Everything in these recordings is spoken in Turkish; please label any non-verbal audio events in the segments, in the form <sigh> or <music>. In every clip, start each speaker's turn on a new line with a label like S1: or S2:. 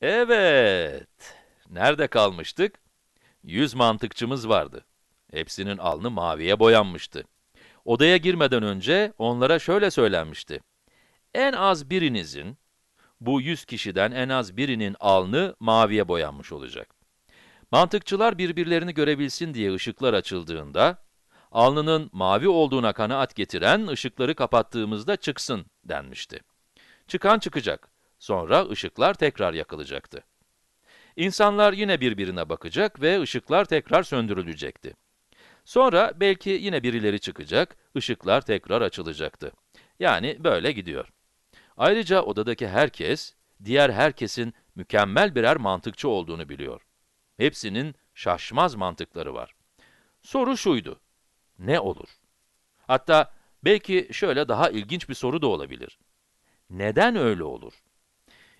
S1: Evet. Nerede kalmıştık? Yüz mantıkçımız vardı. Hepsinin alnı maviye boyanmıştı. Odaya girmeden önce onlara şöyle söylenmişti. En az birinizin, bu yüz kişiden en az birinin alnı maviye boyanmış olacak. Mantıkçılar birbirlerini görebilsin diye ışıklar açıldığında, alnının mavi olduğuna kanaat getiren ışıkları kapattığımızda çıksın denmişti. Çıkan çıkacak Sonra ışıklar tekrar yakılacaktı. İnsanlar yine birbirine bakacak ve ışıklar tekrar söndürülecekti. Sonra belki yine birileri çıkacak, ışıklar tekrar açılacaktı. Yani böyle gidiyor. Ayrıca odadaki herkes, diğer herkesin mükemmel birer mantıkçı olduğunu biliyor. Hepsinin şaşmaz mantıkları var. Soru şuydu, ne olur? Hatta belki şöyle daha ilginç bir soru da olabilir. Neden öyle olur?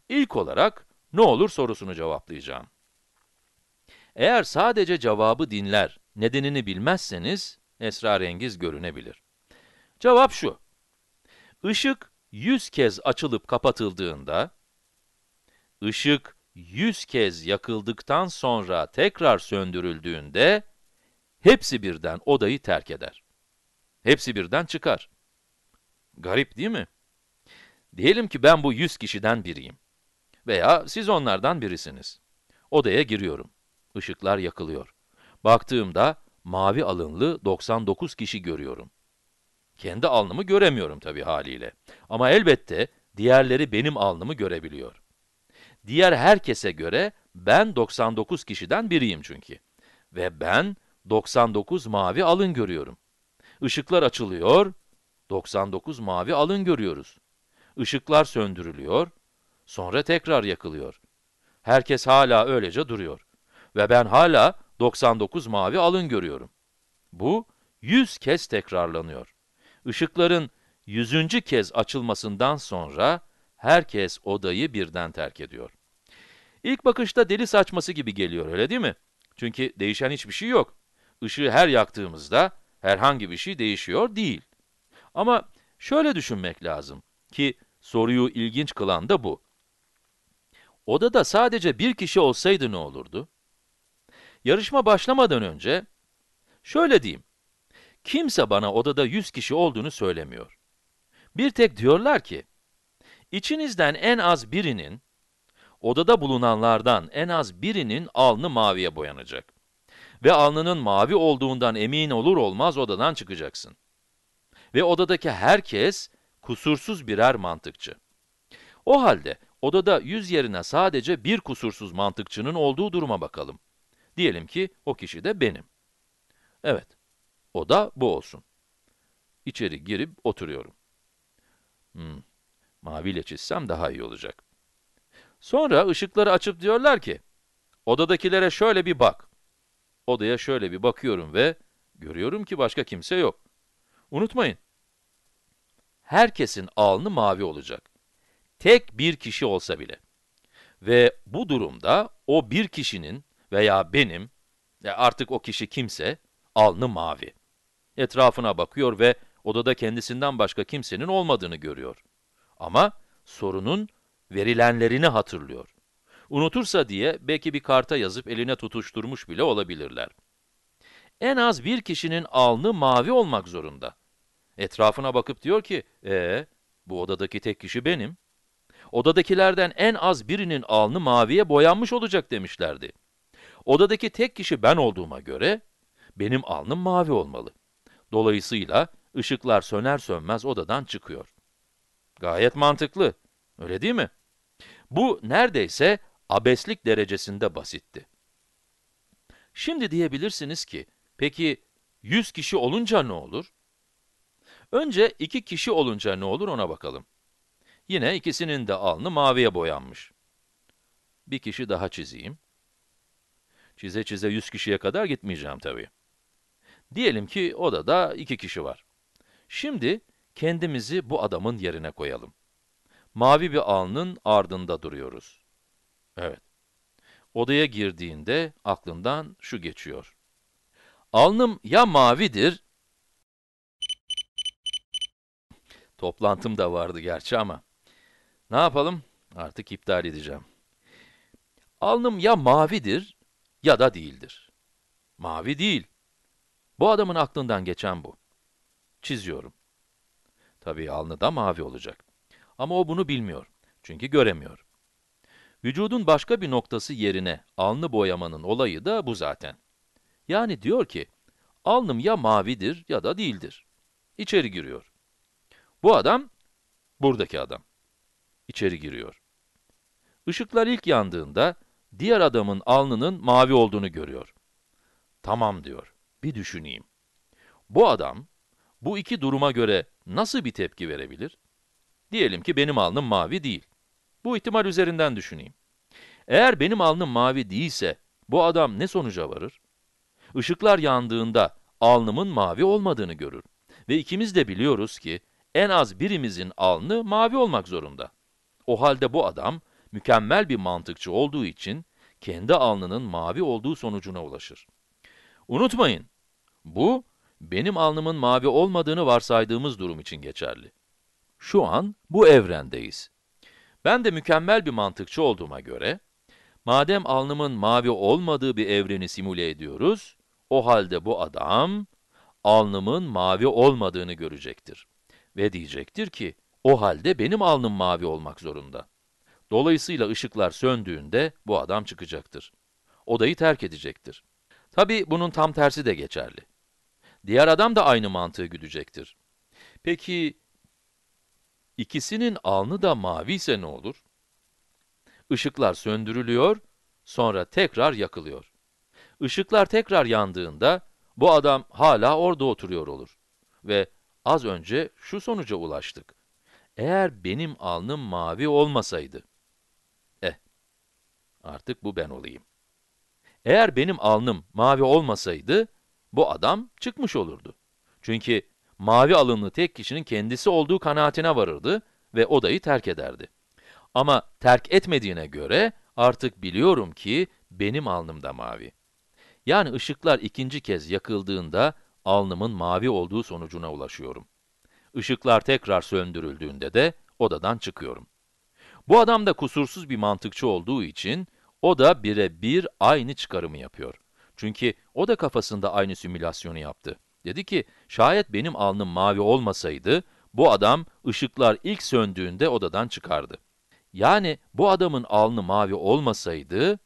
S1: İlk olarak ne olur sorusunu cevaplayacağım. Eğer sadece cevabı dinler, nedenini bilmezseniz esrarengiz görünebilir. Cevap şu. Işık 100 kez açılıp kapatıldığında, ışık 100 kez yakıldıktan sonra tekrar söndürüldüğünde, hepsi birden odayı terk eder. Hepsi birden çıkar. Garip değil mi? Diyelim ki ben bu 100 kişiden biriyim. Veya siz onlardan birisiniz. Odaya giriyorum. Işıklar yakılıyor. Baktığımda mavi alınlı 99 kişi görüyorum. Kendi alnımı göremiyorum tabii haliyle. Ama elbette diğerleri benim alnımı görebiliyor. Diğer herkese göre ben 99 kişiden biriyim çünkü. Ve ben 99 mavi alın görüyorum. Işıklar açılıyor, 99 mavi alın görüyoruz. Işıklar söndürülüyor, Sonra tekrar yakılıyor. Herkes hala öylece duruyor. Ve ben hala 99 mavi alın görüyorum. Bu 100 kez tekrarlanıyor. Işıkların 100. kez açılmasından sonra herkes odayı birden terk ediyor. İlk bakışta deli saçması gibi geliyor öyle değil mi? Çünkü değişen hiçbir şey yok. Işığı her yaktığımızda herhangi bir şey değişiyor değil. Ama şöyle düşünmek lazım ki soruyu ilginç kılan da bu. Odada sadece bir kişi olsaydı ne olurdu? Yarışma başlamadan önce, şöyle diyeyim, kimse bana odada 100 kişi olduğunu söylemiyor. Bir tek diyorlar ki, içinizden en az birinin, odada bulunanlardan en az birinin alnı maviye boyanacak. Ve alnının mavi olduğundan emin olur olmaz odadan çıkacaksın. Ve odadaki herkes kusursuz birer mantıkçı. O halde Odada 100 yerine sadece bir kusursuz mantıkçının olduğu duruma bakalım. Diyelim ki o kişi de benim. Evet, oda bu olsun. İçeri girip oturuyorum. Hmm, maviyle çizsem daha iyi olacak. Sonra ışıkları açıp diyorlar ki, odadakilere şöyle bir bak. Odaya şöyle bir bakıyorum ve görüyorum ki başka kimse yok. Unutmayın, herkesin alnı mavi olacak tek bir kişi olsa bile. Ve bu durumda o bir kişinin veya benim, e, artık o kişi kimse, alnı mavi. Etrafına bakıyor ve odada kendisinden başka kimsenin olmadığını görüyor. Ama sorunun verilenlerini hatırlıyor. Unutursa diye belki bir karta yazıp eline tutuşturmuş bile olabilirler. En az bir kişinin alnı mavi olmak zorunda. Etrafına bakıp diyor ki, ee, bu odadaki tek kişi benim odadakilerden en az birinin alnı maviye boyanmış olacak demişlerdi. Odadaki tek kişi ben olduğuma göre benim alnım mavi olmalı. Dolayısıyla ışıklar söner sönmez odadan çıkıyor. Gayet mantıklı, öyle değil mi? Bu neredeyse abeslik derecesinde basitti. Şimdi diyebilirsiniz ki, peki 100 kişi olunca ne olur? Önce 2 kişi olunca ne olur ona bakalım. Yine ikisinin de alnı maviye boyanmış. Bir kişi daha çizeyim. Çize çize 100 kişiye kadar gitmeyeceğim tabii. Diyelim ki odada iki kişi var. Şimdi kendimizi bu adamın yerine koyalım. Mavi bir alnın ardında duruyoruz. Evet. Odaya girdiğinde aklından şu geçiyor. Alnım ya mavidir, toplantım da vardı gerçi ama. Ne yapalım? Artık iptal edeceğim. Alnım ya mavidir ya da değildir. Mavi değil. Bu adamın aklından geçen bu. Çiziyorum. Tabii alnı da mavi olacak. Ama o bunu bilmiyor. Çünkü göremiyor. Vücudun başka bir noktası yerine alnı boyamanın olayı da bu zaten. Yani diyor ki, alnım ya mavidir ya da değildir. İçeri giriyor. Bu adam, buradaki adam içeri giriyor. Işıklar ilk yandığında diğer adamın alnının mavi olduğunu görüyor. Tamam diyor, bir düşüneyim. Bu adam bu iki duruma göre nasıl bir tepki verebilir? Diyelim ki benim alnım mavi değil. Bu ihtimal üzerinden düşüneyim. Eğer benim alnım mavi değilse bu adam ne sonuca varır? Işıklar yandığında alnımın mavi olmadığını görür. Ve ikimiz de biliyoruz ki en az birimizin alnı mavi olmak zorunda. O halde bu adam mükemmel bir mantıkçı olduğu için kendi alnının mavi olduğu sonucuna ulaşır. Unutmayın, bu benim alnımın mavi olmadığını varsaydığımız durum için geçerli. Şu an bu evrendeyiz. Ben de mükemmel bir mantıkçı olduğuma göre, madem alnımın mavi olmadığı bir evreni simüle ediyoruz, o halde bu adam alnımın mavi olmadığını görecektir. Ve diyecektir ki, o halde benim alnım mavi olmak zorunda. Dolayısıyla ışıklar söndüğünde bu adam çıkacaktır. Odayı terk edecektir. Tabi bunun tam tersi de geçerli. Diğer adam da aynı mantığı güdecektir. Peki, ikisinin alnı da mavi ise ne olur? Işıklar söndürülüyor, sonra tekrar yakılıyor. Işıklar tekrar yandığında, bu adam hala orada oturuyor olur. Ve az önce şu sonuca ulaştık. Eğer benim alnım mavi olmasaydı, eh, artık bu ben olayım. Eğer benim alnım mavi olmasaydı, bu adam çıkmış olurdu. Çünkü mavi alınlı tek kişinin kendisi olduğu kanaatine varırdı ve odayı terk ederdi. Ama terk etmediğine göre artık biliyorum ki benim alnım da mavi. Yani ışıklar ikinci kez yakıldığında alnımın mavi olduğu sonucuna ulaşıyorum. Işıklar tekrar söndürüldüğünde de odadan çıkıyorum. Bu adam da kusursuz bir mantıkçı olduğu için o da birebir aynı çıkarımı yapıyor. Çünkü o da kafasında aynı simülasyonu yaptı. Dedi ki, şayet benim alnım mavi olmasaydı, bu adam ışıklar ilk söndüğünde odadan çıkardı. Yani bu adamın alnı mavi olmasaydı,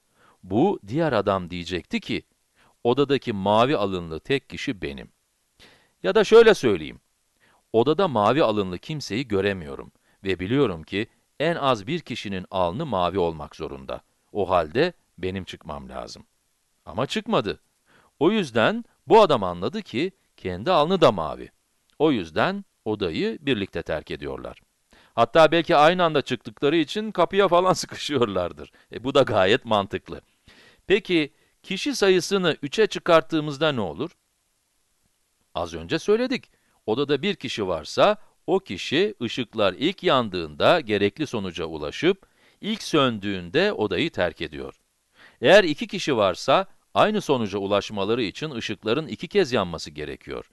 S1: bu diğer adam diyecekti ki, odadaki mavi alınlı tek kişi benim. Ya da şöyle söyleyeyim, Odada mavi alınlı kimseyi göremiyorum ve biliyorum ki en az bir kişinin alnı mavi olmak zorunda. O halde benim çıkmam lazım. Ama çıkmadı. O yüzden bu adam anladı ki kendi alnı da mavi. O yüzden odayı birlikte terk ediyorlar. Hatta belki aynı anda çıktıkları için kapıya falan <laughs> sıkışıyorlardır. E, bu da gayet mantıklı. Peki kişi sayısını 3'e çıkarttığımızda ne olur? Az önce söyledik. Odada bir kişi varsa, o kişi ışıklar ilk yandığında gerekli sonuca ulaşıp, ilk söndüğünde odayı terk ediyor. Eğer iki kişi varsa, aynı sonuca ulaşmaları için ışıkların iki kez yanması gerekiyor.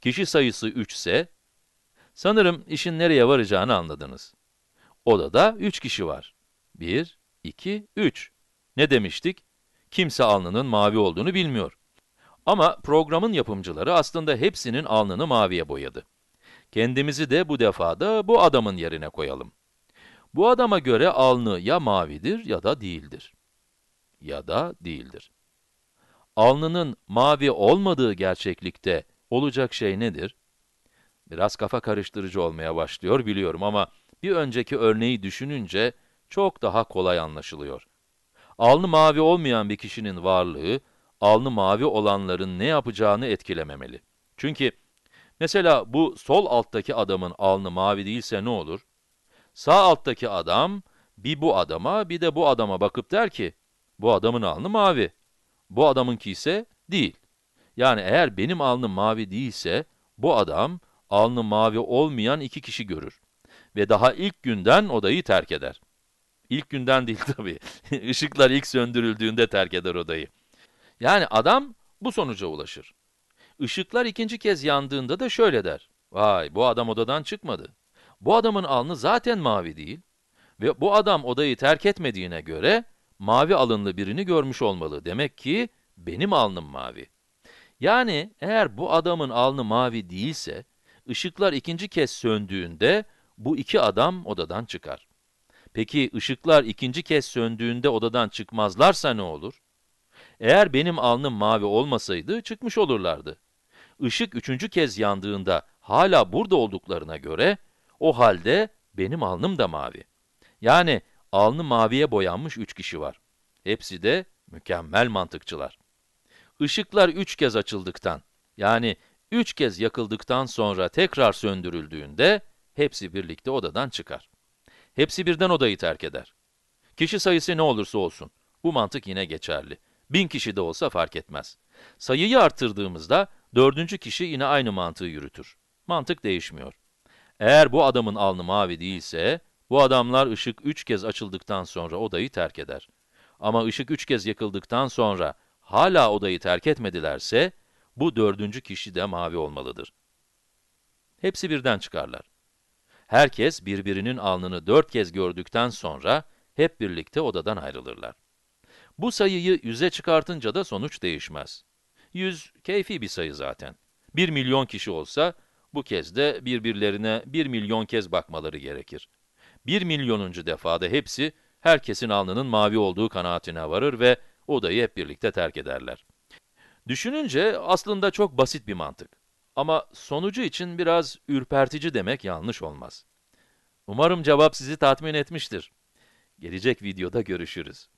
S1: Kişi sayısı 3 ise, sanırım işin nereye varacağını anladınız. Odada 3 kişi var. 1, 2, 3. Ne demiştik? Kimse alnının mavi olduğunu bilmiyor. Ama programın yapımcıları aslında hepsinin alnını maviye boyadı. Kendimizi de bu defa da bu adamın yerine koyalım. Bu adama göre alnı ya mavidir ya da değildir. Ya da değildir. Alnının mavi olmadığı gerçeklikte olacak şey nedir? Biraz kafa karıştırıcı olmaya başlıyor biliyorum ama bir önceki örneği düşününce çok daha kolay anlaşılıyor. Alnı mavi olmayan bir kişinin varlığı, alnı mavi olanların ne yapacağını etkilememeli. Çünkü mesela bu sol alttaki adamın alnı mavi değilse ne olur? Sağ alttaki adam bir bu adama bir de bu adama bakıp der ki, bu adamın alnı mavi, bu adamınki ise değil. Yani eğer benim alnım mavi değilse, bu adam alnı mavi olmayan iki kişi görür. Ve daha ilk günden odayı terk eder. İlk günden değil tabii, <laughs> Işıklar ilk söndürüldüğünde terk eder odayı. Yani adam bu sonuca ulaşır. Işıklar ikinci kez yandığında da şöyle der. Vay bu adam odadan çıkmadı. Bu adamın alnı zaten mavi değil ve bu adam odayı terk etmediğine göre mavi alınlı birini görmüş olmalı. Demek ki benim alnım mavi. Yani eğer bu adamın alnı mavi değilse, ışıklar ikinci kez söndüğünde bu iki adam odadan çıkar. Peki ışıklar ikinci kez söndüğünde odadan çıkmazlarsa ne olur? Eğer benim alnım mavi olmasaydı çıkmış olurlardı. Işık üçüncü kez yandığında hala burada olduklarına göre o halde benim alnım da mavi. Yani alnı maviye boyanmış üç kişi var. Hepsi de mükemmel mantıkçılar. Işıklar üç kez açıldıktan, yani üç kez yakıldıktan sonra tekrar söndürüldüğünde hepsi birlikte odadan çıkar. Hepsi birden odayı terk eder. Kişi sayısı ne olursa olsun, bu mantık yine geçerli. Bin kişi de olsa fark etmez. Sayıyı arttırdığımızda dördüncü kişi yine aynı mantığı yürütür. Mantık değişmiyor. Eğer bu adamın alnı mavi değilse, bu adamlar ışık üç kez açıldıktan sonra odayı terk eder. Ama ışık üç kez yakıldıktan sonra hala odayı terk etmedilerse, bu dördüncü kişi de mavi olmalıdır. Hepsi birden çıkarlar. Herkes birbirinin alnını dört kez gördükten sonra hep birlikte odadan ayrılırlar. Bu sayıyı 100'e çıkartınca da sonuç değişmez. 100 keyfi bir sayı zaten. 1 milyon kişi olsa bu kez de birbirlerine 1 milyon kez bakmaları gerekir. 1 milyonuncu defada hepsi herkesin alnının mavi olduğu kanaatine varır ve odayı hep birlikte terk ederler. Düşününce aslında çok basit bir mantık. Ama sonucu için biraz ürpertici demek yanlış olmaz. Umarım cevap sizi tatmin etmiştir. Gelecek videoda görüşürüz.